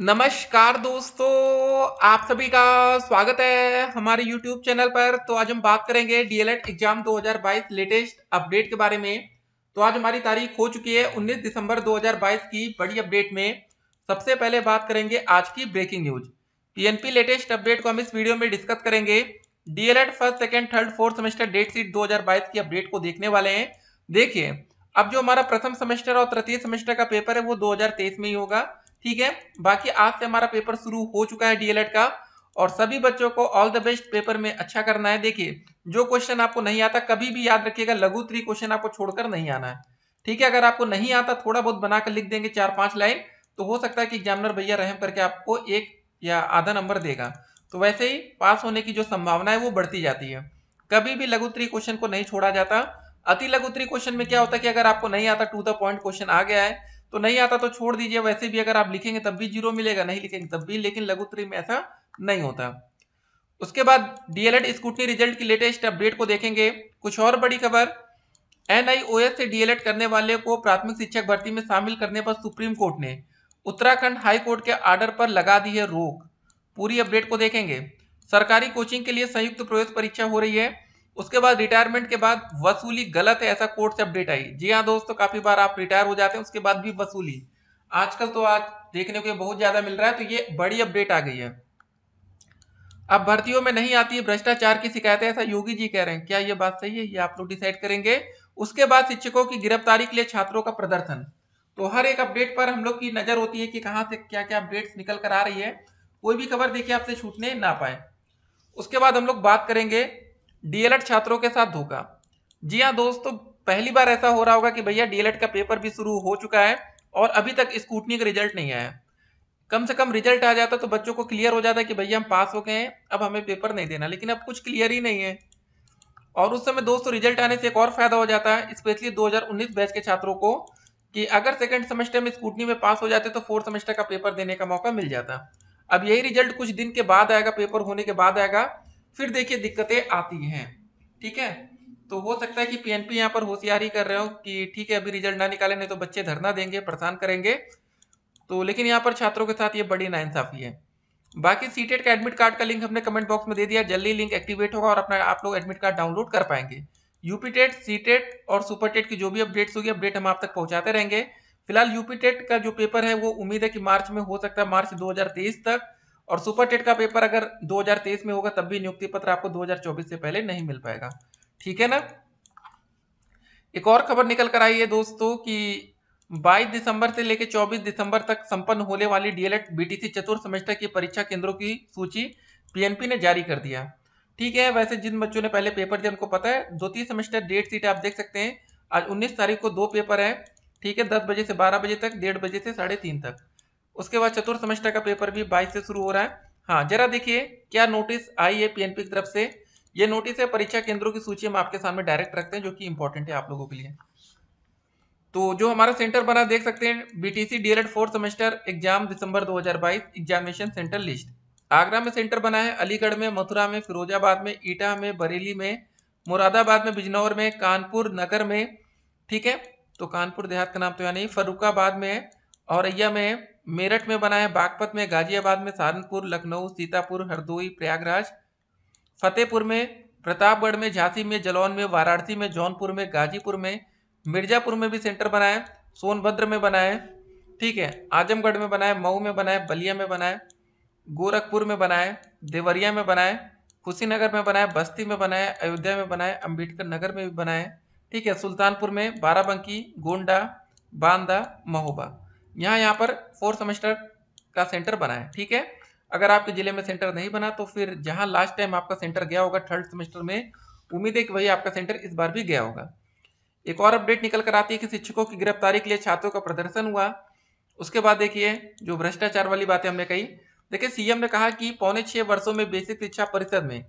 नमस्कार दोस्तों आप सभी का स्वागत है हमारे YouTube चैनल पर तो आज हम बात करेंगे डीएलएड एग्जाम 2022 लेटेस्ट अपडेट के बारे में तो आज हमारी तारीख हो चुकी है 19 दिसंबर 2022 की बड़ी अपडेट में सबसे पहले बात करेंगे आज की breaking news PNP latest update को हम इस वीडियो में डिस्कस करेंगे DElEd first second third fourth semester date sheet दो की अपडेट को देखने वाले हैं देखिए अब जो हमारा प्रथम सेमेस्टर और तृतीय सेमेस्टर का पेपर है वो दो में ही होगा ठीक है बाकी आज से हमारा पेपर शुरू हो चुका है डीएलएड का और सभी बच्चों को ऑल द बेस्ट पेपर में अच्छा करना है देखिए जो क्वेश्चन आपको नहीं आता कभी भी याद रखिएगा लघु थ्री क्वेश्चन आपको छोड़कर नहीं आना है ठीक है अगर आपको नहीं आता थोड़ा बहुत बनाकर लिख देंगे चार पांच लाइन तो हो सकता है कि एग्जामिनर भैया रहम करके आपको एक या आधा नंबर देगा तो वैसे ही पास होने की जो संभावना है वो बढ़ती जाती है कभी भी लघुत्री क्वेश्चन को नहीं छोड़ा जाता अति लघुत्री क्वेश्चन में क्या होता है कि अगर आपको नहीं आता टू द पॉइंट क्वेश्चन आ गया है तो नहीं आता तो छोड़ दीजिए वैसे भी अगर आप लिखेंगे तब भी जीरो मिलेगा नहीं लिखेंगे तब भी लेकिन उत्तरी में ऐसा नहीं होता उसके बाद डीएलएड स्कूटनी रिजल्ट की लेटेस्ट अपडेट को देखेंगे कुछ और बड़ी खबर एनआईओएस से डीएलएड e करने वाले को प्राथमिक शिक्षक भर्ती में शामिल करने पर सुप्रीम कोर्ट ने उत्तराखंड हाई कोर्ट के आर्डर पर लगा दी है रोक पूरी अपडेट को देखेंगे सरकारी कोचिंग के लिए संयुक्त प्रवेश परीक्षा हो रही है उसके बाद रिटायरमेंट के बाद वसूली गलत है ऐसा कोर्ट से अपडेट आई जी हाँ दोस्तों तो काफी बार आप रिटायर हो जाते हैं उसके बाद भी वसूली आजकल तो आज देखने को बहुत ज्यादा मिल रहा है तो ये बड़ी अपडेट आ गई है अब भर्तियों में नहीं आती है भ्रष्टाचार की शिकायतें ऐसा योगी जी कह रहे हैं क्या ये बात सही है ये आप लोग डिसाइड करेंगे उसके बाद शिक्षकों की गिरफ्तारी के लिए छात्रों का प्रदर्शन तो हर एक अपडेट पर हम लोग की नजर होती है कि कहाँ से क्या क्या अपडेट निकल कर आ रही है कोई भी खबर देखिए आपसे छूटने ना पाए उसके बाद हम लोग बात करेंगे डीएलएड छात्रों के साथ धोखा जी हाँ दोस्तों पहली बार ऐसा हो रहा होगा कि भैया डीएलएड का पेपर भी शुरू हो चुका है और अभी तक स्कूटनी का रिजल्ट नहीं आया कम से कम रिजल्ट आ जाता तो बच्चों को क्लियर हो जाता कि भैया हम पास हो गए हैं अब हमें पेपर नहीं देना लेकिन अब कुछ क्लियर ही नहीं है और उस समय दोस्तों रिजल्ट आने से एक और फायदा हो जाता है स्पेशली 2019 बैच के छात्रों को कि अगर सेकंड सेमेस्टर में स्कूटनी में पास हो जाते तो फोर्थ सेमेस्टर का पेपर देने का मौका मिल जाता अब यही रिजल्ट कुछ दिन के बाद आएगा पेपर होने के बाद आएगा फिर देखिए दिक्कतें आती हैं ठीक है तो हो सकता है कि पीएनपी यहाँ पर होशियारी कर रहे हो कि ठीक है अभी रिजल्ट ना निकाले नहीं तो बच्चे धरना देंगे परेशान करेंगे तो लेकिन यहाँ पर छात्रों के साथ ये बड़ी नाइंसाफ़ी है बाकी सीटेट e का एडमिट कार्ड का लिंक हमने कमेंट बॉक्स में दे दिया जल्दी लिंक एक्टिवेट होगा और अपना आप लोग एडमिट कार्ड डाउनलोड कर पाएंगे यूपी टेट सी टेट और सुपर टेट e की जो भी अपडेट्स होगी अपडेट हम आप तक पहुंचाते रहेंगे फिलहाल यूपी टेट e का जो पेपर है वो उम्मीद है कि मार्च में हो सकता है मार्च 2023 तक और सुपर टेट का पेपर अगर 2023 में होगा तब भी नियुक्ति पत्र आपको 2024 से पहले नहीं मिल पाएगा ठीक है ना एक और खबर निकल कर आई है दोस्तों कि 22 दिसंबर से लेकर 24 दिसंबर तक संपन्न होने वाली डीएलएड बीटीसी चतुर्थ सेमेस्टर की परीक्षा केंद्रों की सूची पीएनपी ने जारी कर दिया ठीक है वैसे जिन बच्चों ने पहले पेपर दिया उनको पता है दो तीन सेमेस्टर डेट सीट आप देख सकते हैं आज उन्नीस तारीख को दो पेपर है ठीक है दस बजे से बारह बजे तक डेढ़ बजे से साढ़े तीन तक उसके बाद चतुर्थ सेमेस्टर का पेपर भी बाईस से शुरू हो रहा है हाँ जरा देखिए क्या नोटिस आई है पी की तरफ से ये नोटिस है परीक्षा केंद्रों की सूची हम आपके सामने डायरेक्ट रखते हैं जो कि इंपॉर्टेंट है आप लोगों के लिए तो जो हमारा सेंटर बना देख सकते हैं BTC DElEd fourth semester exam December 2022 examination centre list Agra में सेंटर बना है अलीगढ़ में मथुरा में फिरोजाबाद में ईटा में बरेली में मुरादाबाद में बिजनौर में कानपुर नगर में ठीक है तो कानपुर देहात का नाम तो यहाँ नहीं फरुखाबाद में औरैया में मेरठ में बना है बागपत में गाजियाबाद में सहारनपुर लखनऊ सीतापुर हरदोई प्रयागराज फतेहपुर में प्रतापगढ़ में झांसी में जलौन में वाराणसी में जौनपुर में गाजीपुर में मिर्जापुर में भी सेंटर बनाए सोनभद्र में बनाए ठीक है आजमगढ़ में बनाए मऊ में बनाए बलिया में बनाए गोरखपुर में बनाए देवरिया में बनाए कुशीनगर में बनाए बस्ती में बनाए अयोध्या में बनाए अम्बेडकर नगर में भी बनाए ठीक है सुल्तानपुर में बाराबंकी गोंडा बांदा महोबा यहाँ यहाँ पर फोर्थ सेमेस्टर का सेंटर बना है ठीक है अगर आपके ज़िले में सेंटर नहीं बना तो फिर जहाँ लास्ट टाइम आपका सेंटर गया होगा थर्ड सेमेस्टर में उम्मीद है कि वही आपका सेंटर इस बार भी गया होगा एक और अपडेट निकल कर आती है कि शिक्षकों की गिरफ्तारी के लिए छात्रों का प्रदर्शन हुआ उसके बाद देखिए जो भ्रष्टाचार वाली बातें हमने कही देखिए सीएम ने कहा कि पौने छः वर्षों में बेसिक शिक्षा परिषद में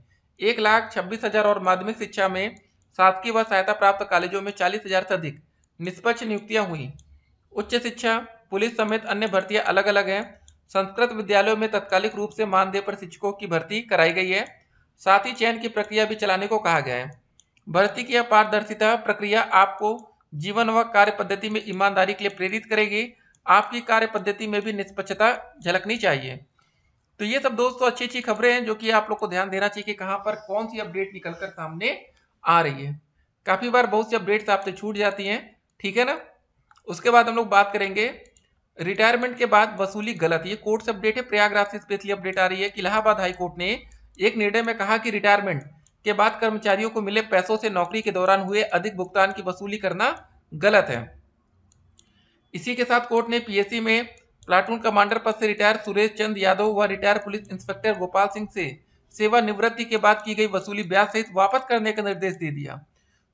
एक लाख छब्बीस हज़ार और माध्यमिक शिक्षा में शासकीय व सहायता प्राप्त कॉलेजों में चालीस हज़ार से अधिक निष्पक्ष नियुक्तियाँ हुई उच्च शिक्षा पुलिस समेत अन्य भर्तियां अलग अलग हैं संस्कृत विद्यालयों में तत्कालिक रूप से मानदेय पर शिक्षकों की भर्ती कराई गई है साथ ही चयन की प्रक्रिया भी चलाने को कहा गया है भर्ती की अपारदर्शिता प्रक्रिया आपको जीवन व कार्य पद्धति में ईमानदारी के लिए प्रेरित करेगी आपकी कार्य पद्धति में भी निष्पक्षता झलकनी चाहिए तो ये सब दोस्तों अच्छी अच्छी खबरें हैं जो कि आप लोग को ध्यान देना चाहिए कि कहाँ पर कौन सी अपडेट निकल कर सामने आ रही है काफ़ी बार बहुत सी अपडेट्स आपसे छूट जाती हैं ठीक है ना उसके बाद हम लोग बात करेंगे रिटायरमेंट के बाद वसूली गलत ये कोर्ट से अपडेट है प्रयागराज से स्पेशली अपडेट आ रही है कि इलाहाबाद हाई कोर्ट ने एक निर्णय में कहा कि रिटायरमेंट के बाद कर्मचारियों को मिले पैसों से नौकरी के दौरान हुए अधिक भुगतान की वसूली करना गलत है इसी के साथ कोर्ट ने पीएससी में प्लाटून कमांडर पद से रिटायर सुरेश चंद यादव व retire police inspector Gopal Singh से सेवानिवृत्ति के बाद की गई वसूली ब्याज सहित वापस करने का निर्देश दे दिया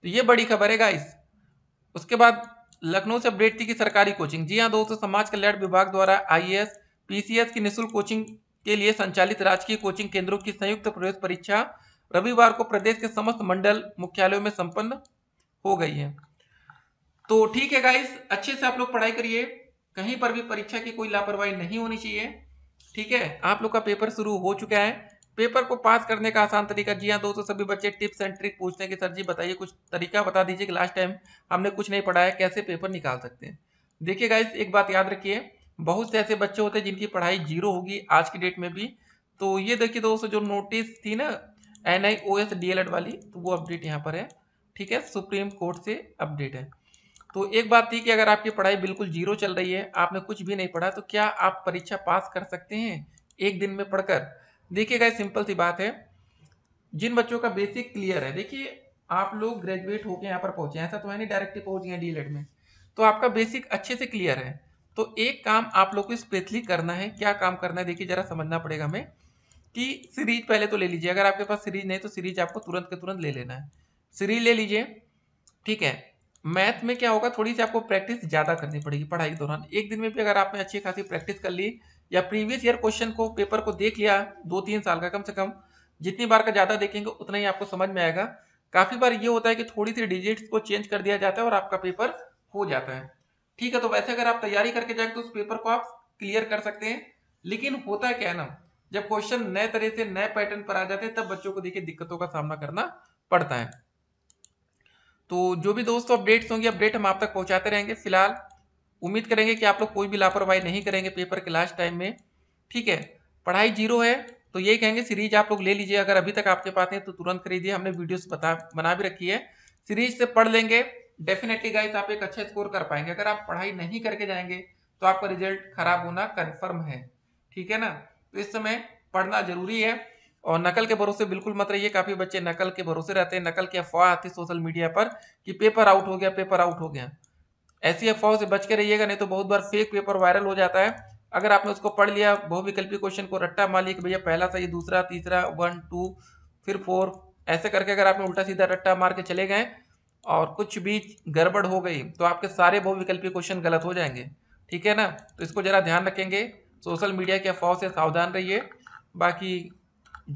तो ये बड़ी खबर है गाइस उसके बाद लखनऊ से अपडेट थी कि सरकारी कोचिंग जी हाँ दोस्तों समाज कल्याण विभाग द्वारा आईएएस पीसीएस की निःशुल्क कोचिंग के लिए संचालित राजकीय कोचिंग केंद्रों की संयुक्त प्रवेश परीक्षा रविवार को प्रदेश के समस्त मंडल मुख्यालयों में संपन्न हो गई है तो ठीक है गाइस अच्छे से आप लोग पढ़ाई करिए कहीं पर भी परीक्षा की कोई लापरवाही नहीं होनी चाहिए ठीक है आप लोग का पेपर शुरू हो चुका है पेपर को पास करने का आसान तरीका जी हाँ दोस्तों सभी बच्चे टिप्स एंड ट्रिक पूछते हैं कि सर जी बताइए कुछ तरीका बता दीजिए कि लास्ट टाइम हमने कुछ नहीं पढ़ाया कैसे पेपर निकाल सकते हैं देखिए गाइज एक बात याद रखिए बहुत से ऐसे बच्चे होते हैं जिनकी पढ़ाई जीरो होगी आज की डेट में भी तो ये देखिए दोस्तों जो नोटिस थी ना N I O S DElEd वाली तो वो अपडेट यहाँ पर है ठीक है सुप्रीम कोर्ट से अपडेट है तो एक बात थी कि अगर आपकी पढ़ाई बिल्कुल जीरो चल रही है आपने कुछ भी नहीं पढ़ा तो क्या आप परीक्षा पास कर सकते हैं एक दिन में पढ़कर देखिए गाइस सिंपल सी बात है जिन बच्चों का बेसिक क्लियर है देखिए आप लोग ग्रेजुएट होकर यहाँ पर पहुंचे ऐसा तो है नहीं डायरेक्ट पहुंच गए डी e में तो आपका बेसिक अच्छे से क्लियर है तो एक काम आप लोग को स्पेशली करना है क्या काम करना है देखिए जरा समझना पड़ेगा हमें कि सीरीज पहले तो ले लीजिए अगर आपके पास सीरीज नहीं तो सीरीज आपको तुरंत के तुरंत ले लेना है सीरीज ले लीजिए ठीक है मैथ में क्या होगा थोड़ी सी आपको प्रैक्टिस ज़्यादा करनी पड़ेगी पढ़ाई के दौरान एक दिन में भी अगर आपने अच्छी खासी प्रैक्टिस कर ली या प्रीवियस ईयर क्वेश्चन को पेपर को देख लिया दो तीन साल का कम से कम जितनी बार का ज़्यादा देखेंगे उतना ही आपको समझ में आएगा काफ़ी बार ये होता है कि थोड़ी सी डिजिट्स को चेंज कर दिया जाता है और आपका पेपर हो जाता है ठीक है तो वैसे अगर आप तैयारी करके जाएंगे तो उस पेपर को आप क्लियर कर सकते हैं लेकिन होता क्या है ना जब क्वेश्चन नए तरह से नए पैटर्न पर आ जाते हैं तब बच्चों को देखिए दिक्कतों का सामना करना पड़ता है तो जो भी दोस्तों अपडेट्स होंगे अपडेट हम आप तक पहुंचाते रहेंगे फिलहाल उम्मीद करेंगे कि आप लोग कोई भी लापरवाही नहीं करेंगे पेपर के लास्ट टाइम में ठीक है पढ़ाई जीरो है तो ये कहेंगे सीरीज आप लोग ले लीजिए अगर अभी तक आपके पास नहीं तो तुरंत खरीदिए हमने वीडियोस बता बना भी रखी है सीरीज से पढ़ लेंगे डेफिनेटली गाइस आप एक अच्छा स्कोर कर पाएंगे अगर आप पढ़ाई नहीं करके जाएंगे तो आपका रिजल्ट खराब होना कन्फर्म है ठीक है ना तो इस समय पढ़ना जरूरी है और नकल के भरोसे बिल्कुल मत रहिए काफ़ी बच्चे नकल के भरोसे रहते हैं नकल की अफवाह आती सोशल मीडिया पर कि पेपर आउट हो गया पेपर आउट हो गया ऐसी अफवाहों से बच के रहिएगा नहीं तो बहुत बार फेक पेपर वायरल हो जाता है अगर आपने उसको पढ़ लिया बहुविकल्पी क्वेश्चन को रट्टा मान लिया कि भैया पहला सही दूसरा तीसरा वन टू फिर फोर ऐसे करके अगर आपने उल्टा सीधा रट्टा मार के चले गए और कुछ भी गड़बड़ हो गई तो आपके सारे बहुविकल्पी क्वेश्चन गलत हो जाएंगे ठीक है ना तो इसको ज़रा ध्यान रखेंगे सोशल मीडिया के अफवाहों से सावधान रहिए बाकी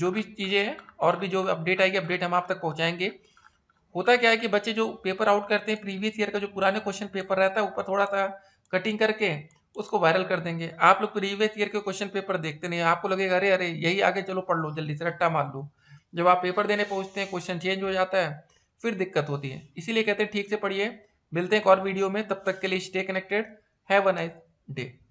जो भी चीज़ें हैं और भी जो अपडेट आएगी अपडेट हम आप तक पहुँचाएँगे होता क्या है कि बच्चे जो पेपर आउट करते हैं प्रीवियस ईयर का जो पुराने क्वेश्चन पेपर रहता है ऊपर थोड़ा सा कटिंग करके उसको वायरल कर देंगे आप लोग प्रीवियस ईयर के क्वेश्चन पेपर देखते नहीं आपको लगेगा अरे अरे यही आगे चलो पढ़ लो जल्दी से रट्टा मार लो जब आप पेपर देने पहुँचते हैं क्वेश्चन चेंज हो जाता है फिर दिक्कत होती है इसीलिए कहते हैं ठीक से पढ़िए मिलते हैं एक और वीडियो में तब तक के लिए stay connected have a nice day